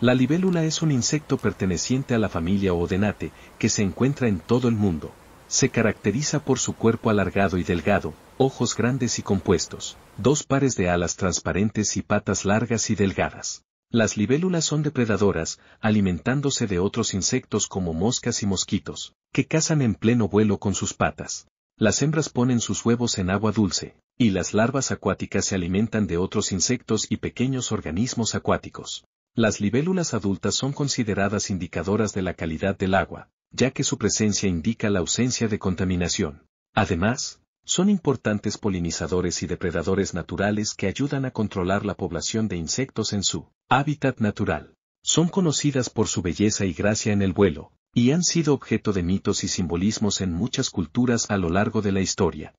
La libélula es un insecto perteneciente a la familia Odenate, que se encuentra en todo el mundo. Se caracteriza por su cuerpo alargado y delgado, ojos grandes y compuestos, dos pares de alas transparentes y patas largas y delgadas. Las libélulas son depredadoras, alimentándose de otros insectos como moscas y mosquitos, que cazan en pleno vuelo con sus patas. Las hembras ponen sus huevos en agua dulce, y las larvas acuáticas se alimentan de otros insectos y pequeños organismos acuáticos. Las libélulas adultas son consideradas indicadoras de la calidad del agua, ya que su presencia indica la ausencia de contaminación. Además, son importantes polinizadores y depredadores naturales que ayudan a controlar la población de insectos en su hábitat natural. Son conocidas por su belleza y gracia en el vuelo, y han sido objeto de mitos y simbolismos en muchas culturas a lo largo de la historia.